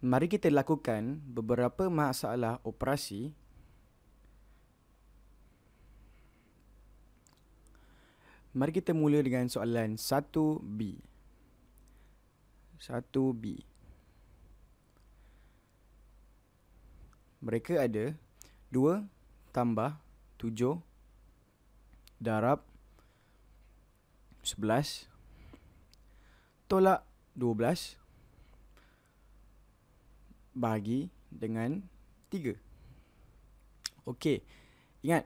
mari kita lakukan beberapa masalah operasi Mari kita mula dengan soalan 1B. 1B. Mereka ada 2 tambah 7 darab 11 tolak bahagi dengan 3. Okey. Ingat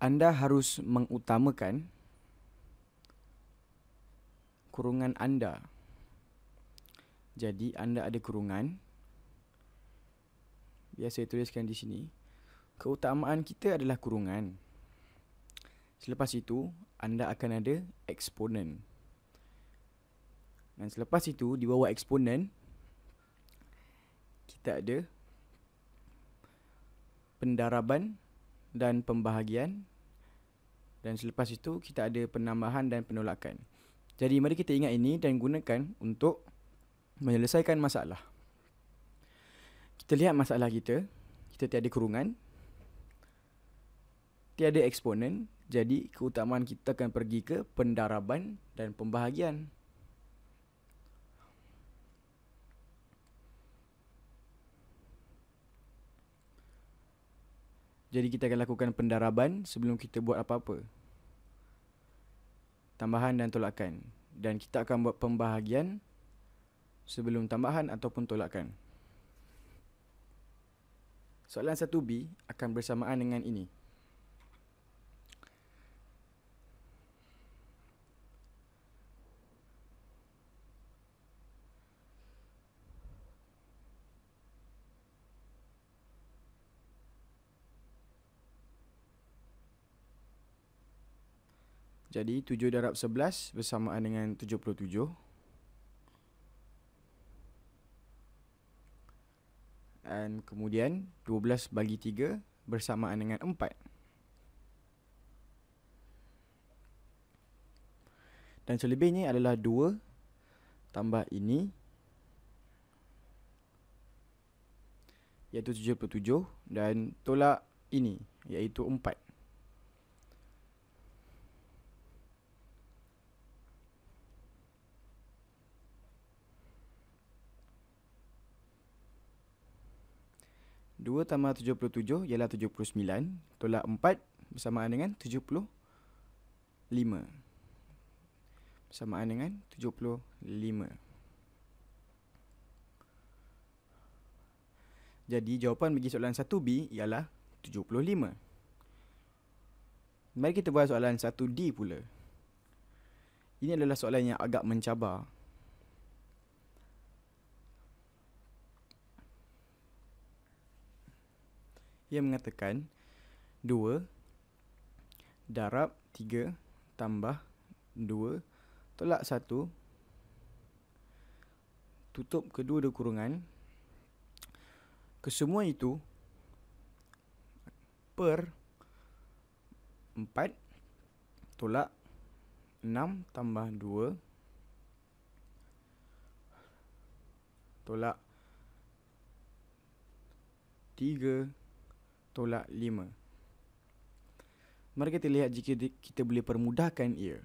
anda harus mengutamakan kurungan anda. Jadi anda ada kurungan. Biar saya tuliskan di sini. Keutamaan kita adalah kurungan. Selepas itu, anda akan ada eksponen. Dan selepas itu, di bawah eksponen, kita ada pendaraban dan pembahagian dan selepas itu kita ada penambahan dan penolakan. Jadi mari kita ingat ini dan gunakan untuk menyelesaikan masalah. Kita lihat masalah kita, kita tiada kurungan, tiada eksponen, jadi keutamaan kita akan pergi ke pendaraban dan pembahagian. Jadi kita akan lakukan pendaraban sebelum kita buat apa-apa. Tambahan dan tolakan. Dan kita akan buat pembahagian sebelum tambahan ataupun tolakan. Soalan 1B akan bersamaan dengan ini. tadi 7 darab 11 bersamaan dengan 77 Dan kemudian 12 bagi 3 bersamaan dengan 4 Dan selebihnya adalah 2 tambah ini Iaitu 77 dan tolak ini iaitu 4 2 tambah 77 ialah 79. Tolak 4 bersamaan dengan 75. Bersamaan dengan 75. Jadi jawapan bagi soalan 1B ialah 75. Mari kita buat soalan 1D pula. Ini adalah soalan yang agak mencabar. Ia mengatakan 2 darab 3 tambah 2 tolak 1 tutup kedua dua kurungan kesemua itu per 4 tolak 6 tambah 2 tolak tolak 5. Mari kita lihat jika kita boleh permudahkan ia.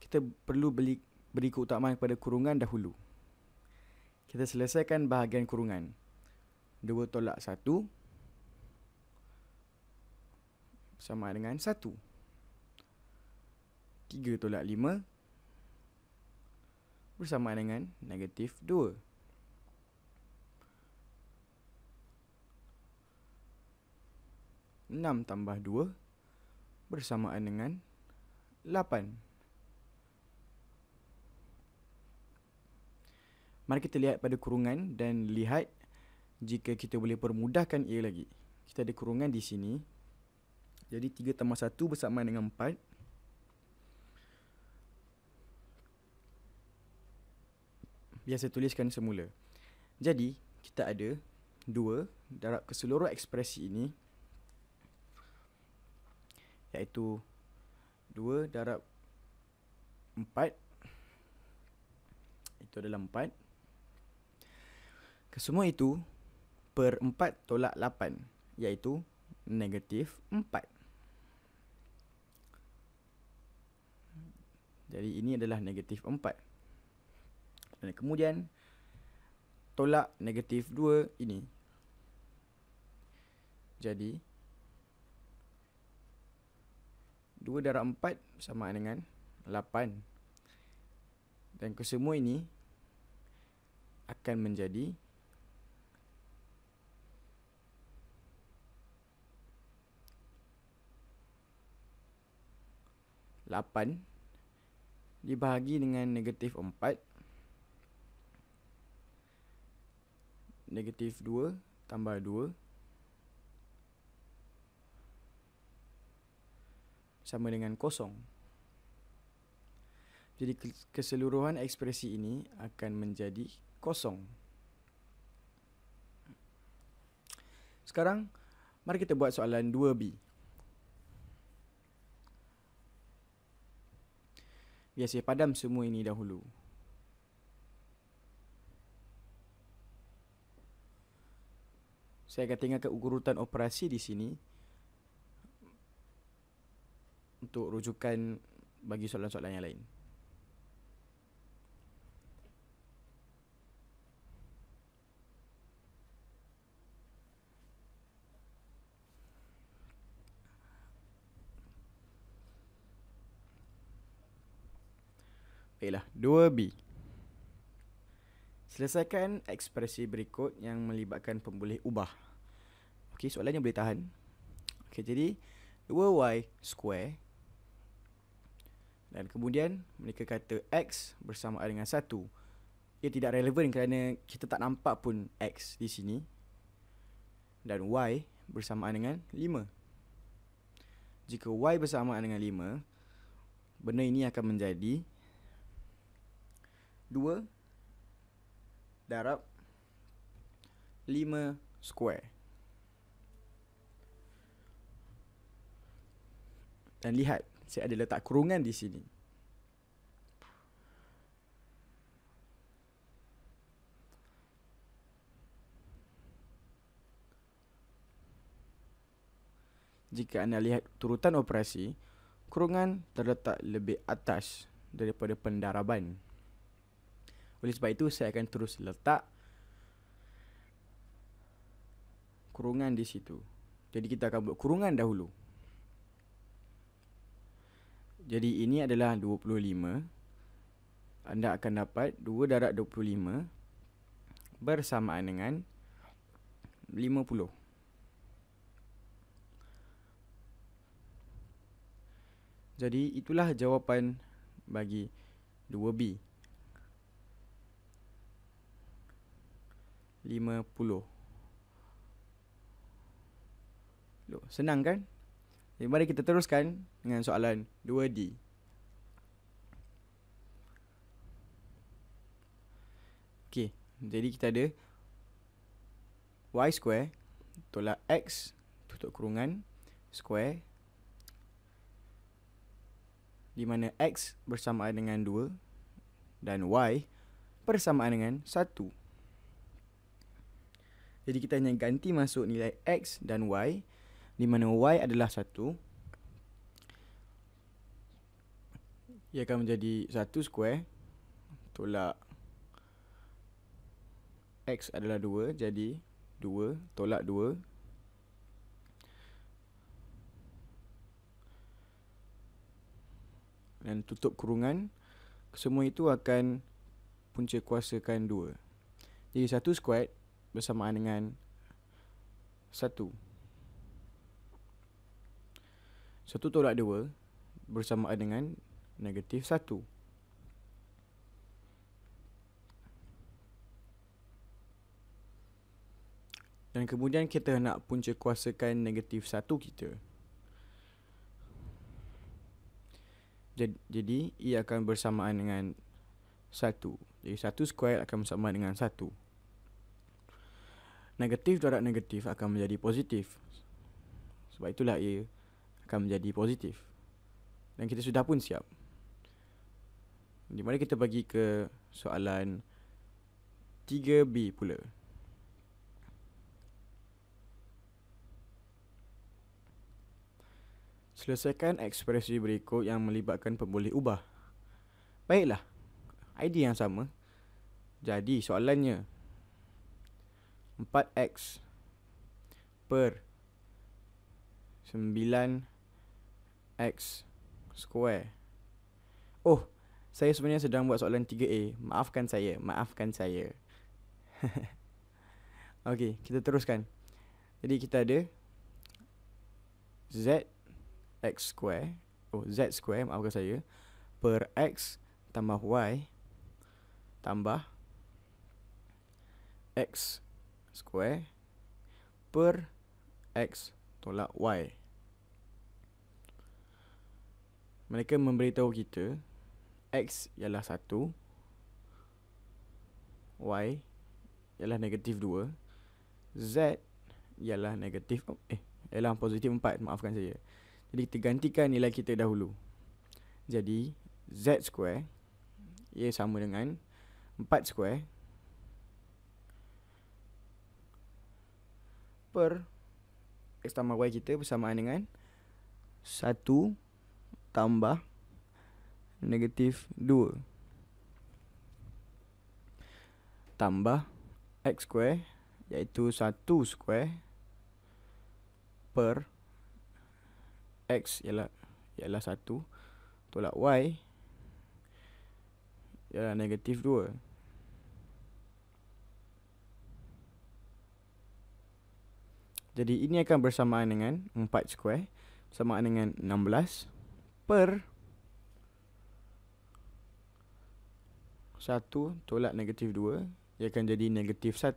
Kita perlu beli, beri keutamaan kepada kurungan dahulu. Kita selesaikan bahagian kurungan. 2 tolak 1 sama dengan 1. 3 tolak 5 bersama dengan negatif 2. 6 tambah 2 bersamaan dengan 8. Mari kita lihat pada kurungan dan lihat jika kita boleh permudahkan ia lagi. Kita ada kurungan di sini. Jadi 3 tambah 1 bersamaan dengan 4. Biasa tuliskan semula. Jadi, kita ada 2 darab keseluruhan ekspresi ini iaitu 2 darab 4 itu adalah 4 kesemua itu per 4 tolak 8 iaitu negatif 4 jadi ini adalah negatif 4 dan kemudian tolak negatif 2 ini jadi 2 darab 4 sama dengan 8. Dan kesemua ini akan menjadi Lapan dibahagi dengan negatif empat. Negatif dua tambah dua sama dengan kosong. Jadi keseluruhan ekspresi ini akan menjadi kosong. Sekarang, mari kita buat soalan 2B. Ya, saya padam semua ini dahulu. Saya akan tinggalkan urutan operasi di sini untuk rujukan bagi soalan-soalan yang lain. Baiklah, 2B. Selesaikan ekspresi berikut yang melibatkan pemboleh ubah. Okey, soalannya boleh tahan. Okey, jadi 2y square dan kemudian mereka kata X bersama dengan 1 Ia tidak relevan kerana kita tak nampak pun X di sini Dan Y bersama dengan 5 Jika Y bersama dengan 5 Benda ini akan menjadi 2 darab 5 square Dan lihat saya ada letak kurungan di sini. Jika anda lihat turutan operasi, kurungan terletak lebih atas daripada pendaraban. Oleh sebab itu, saya akan terus letak kurungan di situ. Jadi kita akan buat kurungan dahulu. Jadi ini adalah 25 Anda akan dapat 2 darat 25 Bersamaan dengan 50 Jadi itulah jawapan bagi 2B 50 Loh, Senang kan? Jadi mari kita teruskan dengan soalan 2D. Okey, jadi kita ada y square tolak x tutup kurungan square di mana x bersamaan dengan 2 dan y bersamaan dengan 1. Jadi kita hanya ganti masuk nilai x dan y di mana Y adalah satu Ia akan menjadi satu square Tolak X adalah dua, Jadi dua tolak dua, Dan tutup kurungan Semua itu akan Punca kuasakan dua. Jadi satu square Bersamaan dengan satu satu tolak dua bersamaan dengan negatif satu. Dan kemudian kita nak punca kuasakan negatif satu kita. Jadi, ia akan bersamaan dengan satu. Jadi, satu square akan bersamaan dengan satu. Negatif darat negatif akan menjadi positif. Sebab itulah ia akan menjadi positif dan kita sudah pun siap. Di mana kita bagi ke soalan 3B pula. Selesaikan ekspresi berikut yang melibatkan pemboleh ubah. Baiklah. ID yang sama. Jadi soalannya 4x per X square. Oh, saya sebenarnya sedang buat soalan 3A. Maafkan saya, maafkan saya. okay, kita teruskan. Jadi kita ada Z X square. Oh, Z square, maafkan saya. Per X tambah Y tambah X square per X tolak Y. Mereka memberitahu kita X ialah 1 Y ialah negatif 2 Z ialah negatif oh, Eh, ialah positif 4 Maafkan saya Jadi kita gantikan nilai kita dahulu Jadi Z square Ia sama dengan 4 square Per X tambah Y kita bersamaan dengan tambah negatif 2 tambah x square iaitu 1 square per x ialah ialah 1 tolak y ialah negatif 2 Jadi ini akan bersamaan dengan 4 square Bersamaan dengan per 1 tolak negatif 2 Ia akan jadi negatif 1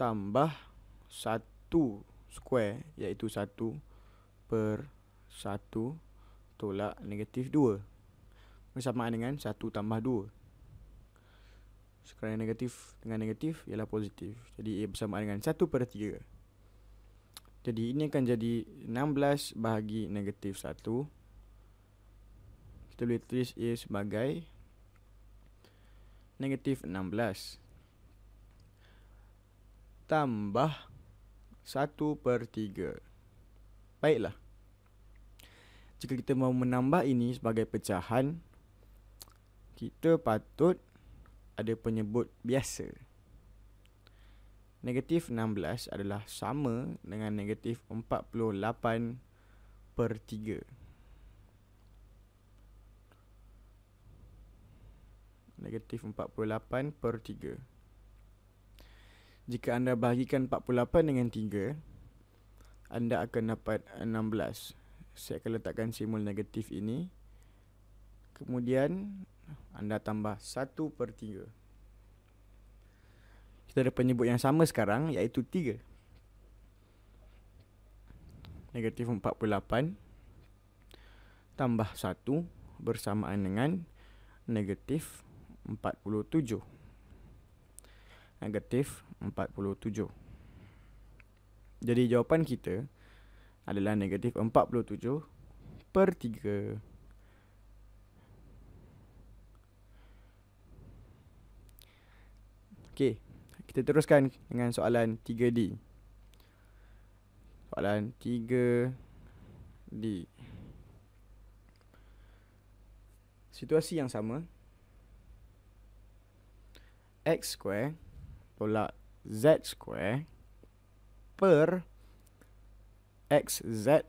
Tambah 1 square Iaitu 1 per 1 tolak negatif 2 Bersamaan dengan 1 tambah 2 sekarang negatif dengan negatif ialah positif. Jadi ia bersamaan dengan 1 per jadi ini akan jadi 16 bahagi negatif 1 Kita boleh tulis A sebagai Negatif 16 Tambah 1 per 3 Baiklah Jika kita mahu menambah ini sebagai pecahan Kita patut ada penyebut biasa negatif 16 adalah sama dengan negatif 48 per 3. Negatif 48 per 3. Jika anda bahagikan 48 dengan 3, anda akan dapat 16. Saya akan letakkan simbol negatif ini. Kemudian, anda tambah 1 per 3 kita ada penyebut yang sama sekarang iaitu 3 negatif 48 tambah 1 bersamaan dengan negatif 47 negatif 47 jadi jawapan kita adalah negatif 47 per 3 Okey. Kita teruskan dengan soalan 3D. Soalan 3D. Situasi yang sama. X square tolak Z square per x z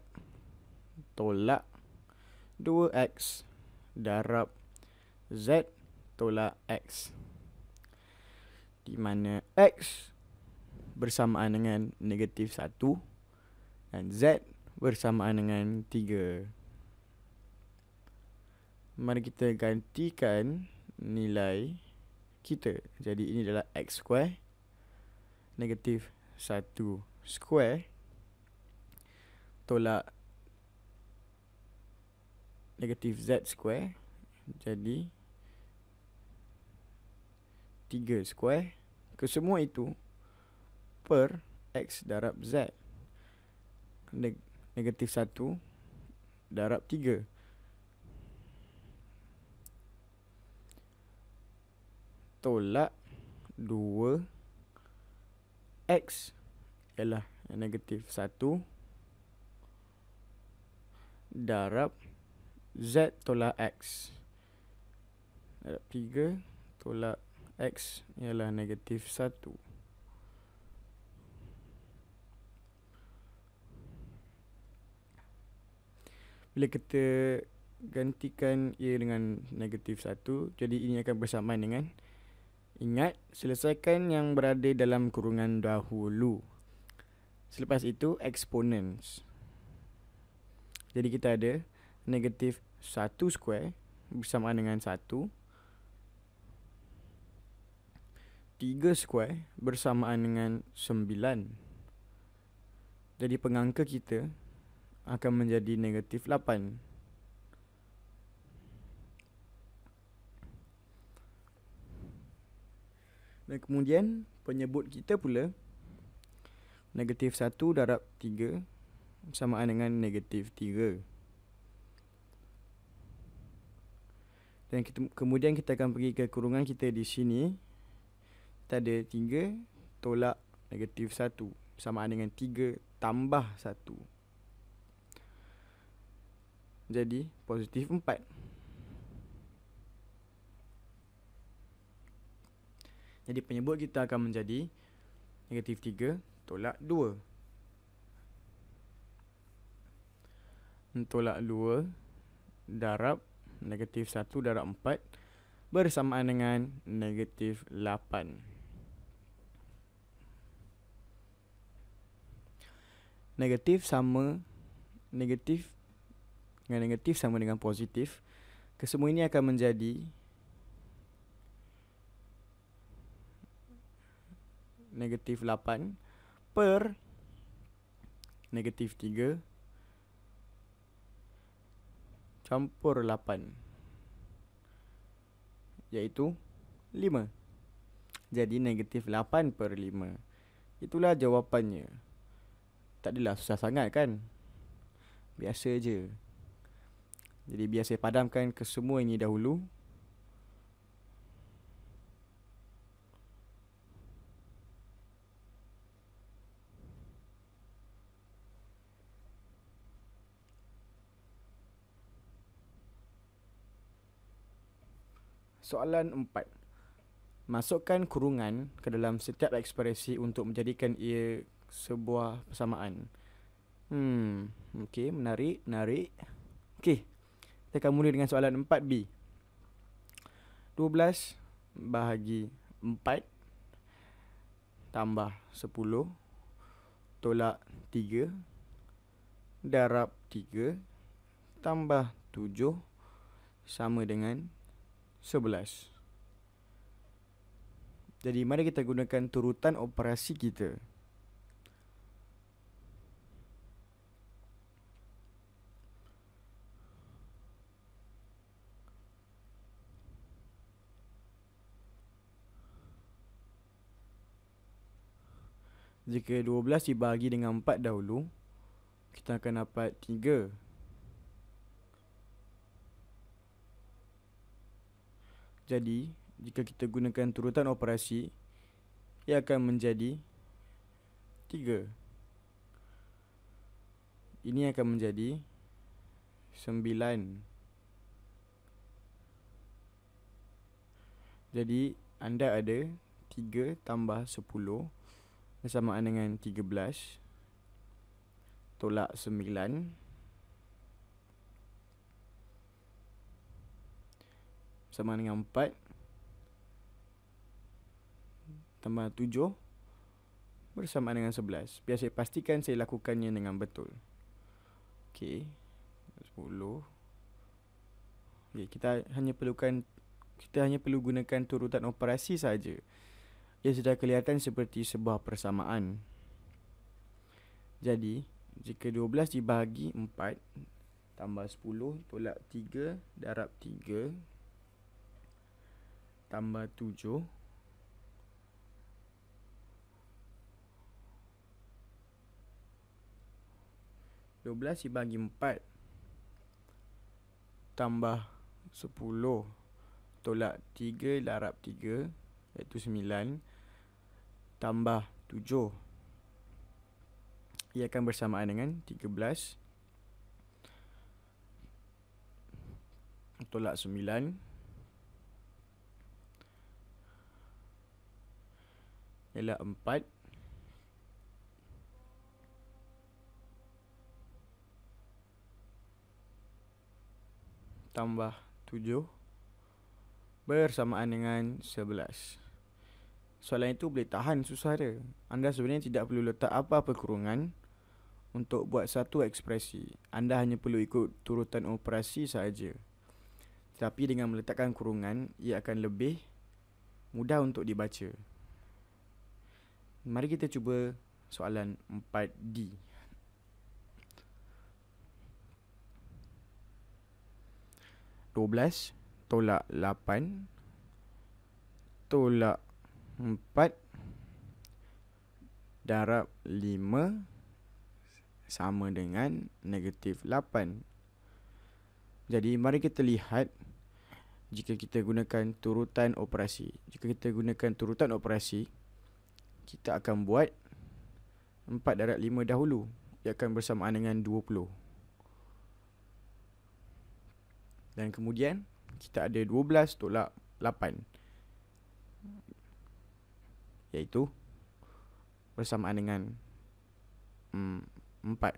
tolak 2X darab Z tolak X di mana X bersamaan dengan negatif 1 dan Z bersamaan dengan 3. Mari kita gantikan nilai kita. Jadi ini adalah X square negatif 1 square tolak negatif Z square. Jadi 3 square semua itu Per X darab Z Negatif 1 Darab 3 Tolak 2 X Ialah negatif 1 Darab Z tolak X Darab 3 Tolak X ialah negatif 1 Bila kita gantikan ia dengan negatif 1 Jadi ini akan bersamaan dengan Ingat, selesaikan yang berada dalam kurungan dahulu Selepas itu, eksponens. Jadi kita ada negatif 1 square bersamaan dengan tiga square bersamaan dengan sembilan. Jadi pengangka kita akan menjadi negatif lapan. Dan kemudian penyebut kita pula negatif satu darab tiga bersamaan dengan negatif tiga. Dan kita, kemudian kita akan pergi ke kurungan kita di sini. Kita ada 3 tolak negatif 1 Samaan dengan 3 tambah 1 Jadi positif 4 Jadi penyebut kita akan menjadi Negatif 3 tolak 2 tolak 2 darab negatif 1 darab 4 bersamaan dengan negatif 8. negatif sama negatif dengan negatif sama dengan positif kesemua ini akan menjadi negatif 8 per negatif 3 campur 8 iaitu 5 jadi negatif 8 per 5 itulah jawapannya tak adalah susah sangat kan Biasa je Jadi biasa padamkan kesemua ini dahulu Soalan empat, Masukkan kurungan ke dalam setiap ekspresi untuk menjadikan ia sebuah persamaan. Hmm, okey, menarik, menarik. Okey. Kita akan mula dengan soalan 4B. 12 bahagi 4 tambah 10 tolak 3 darab 3 tambah 7 sama dengan 11. Jadi mari kita gunakan turutan operasi kita. Jika 12 dibahagi dengan 4 dahulu, kita akan dapat 3. Jadi, jika kita gunakan turutan operasi, ia akan menjadi 3. Ini akan menjadi 9. Jadi, anda ada 3 tambah Bersamaan dengan 13 Tolak 9 sama dengan 4 Tambah 7 Bersamaan dengan 11 biasa pastikan saya lakukannya dengan betul Okey 10 okay, Kita hanya perlukan Kita hanya perlu gunakan turutan operasi saja ia sudah kelihatan seperti sebuah persamaan. Jadi, jika 12 dibahagi 4 tambah 10 tolak 3 darab 3 tambah 7 belas dibagi empat tambah sepuluh tolak tiga darab tiga iaitu sembilan tambah 7 ia akan bersamaan dengan 13 tolak 9 ialah 4 tambah 7 bersamaan dengan 11 soalan itu boleh tahan susah dia. Anda sebenarnya tidak perlu letak apa-apa kurungan untuk buat satu ekspresi. Anda hanya perlu ikut turutan operasi sahaja. Tetapi dengan meletakkan kurungan, ia akan lebih mudah untuk dibaca. Mari kita cuba soalan 4D. Dua belas, tolak lapan, tolak empat darab lima sama dengan negatif lapan. Jadi mari kita lihat jika kita gunakan turutan operasi. Jika kita gunakan turutan operasi, kita akan buat empat darab lima dahulu. Ia akan bersamaan dengan dua puluh. Dan kemudian kita ada dua belas tolak lapan iaitu bersamaan dengan mm, empat.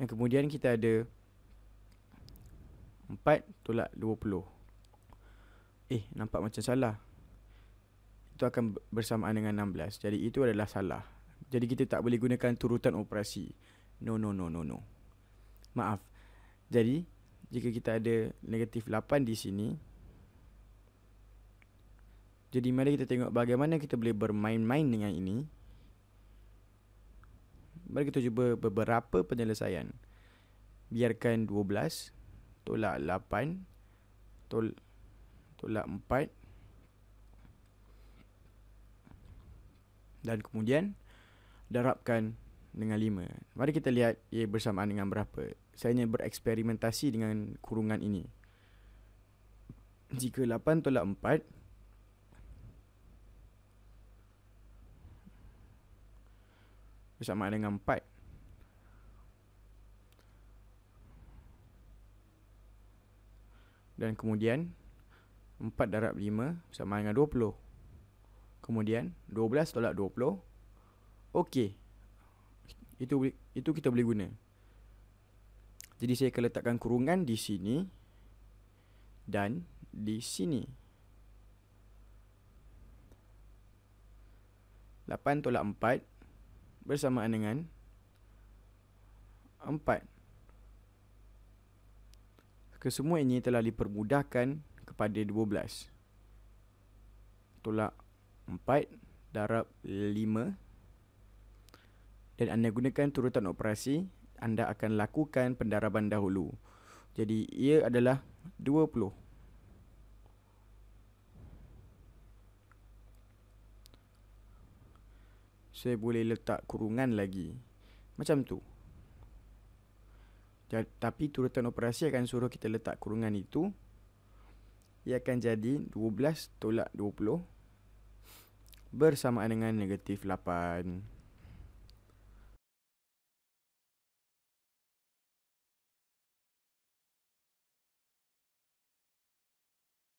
Dan kemudian kita ada empat tolak dua puluh. Eh, nampak macam salah. Itu akan bersamaan dengan enam belas. Jadi, itu adalah salah. Jadi, kita tak boleh gunakan turutan operasi. No, no, no, no, no. Maaf. Jadi, jika kita ada negatif 8 di sini, jadi mari kita tengok bagaimana kita boleh bermain-main dengan ini. Mari kita cuba beberapa penyelesaian. Biarkan 12 tolak 8 tol tolak 4 dan kemudian darabkan dengan 5. Mari kita lihat ia bersamaan dengan berapa. Saya hanya bereksperimentasi dengan kurungan ini. Jika 8 tolak 4 bersama dengan empat dan kemudian 4 darab 5 bersama dengan 20 kemudian 12 tolak 20 Okey. itu itu kita boleh guna jadi saya akan letakkan kurungan di sini dan di sini 8 tolak 4 bersamaan dengan 4 Kesemua ini telah dipermudahkan kepada 12 Tolak 4 darab 5 Dan anda gunakan turutan operasi Anda akan lakukan pendaraban dahulu Jadi ia adalah 20 saya boleh letak kurungan lagi. Macam tu. Tapi turutan operasi akan suruh kita letak kurungan itu. Ia akan jadi 12 tolak 20 bersamaan dengan negatif 8.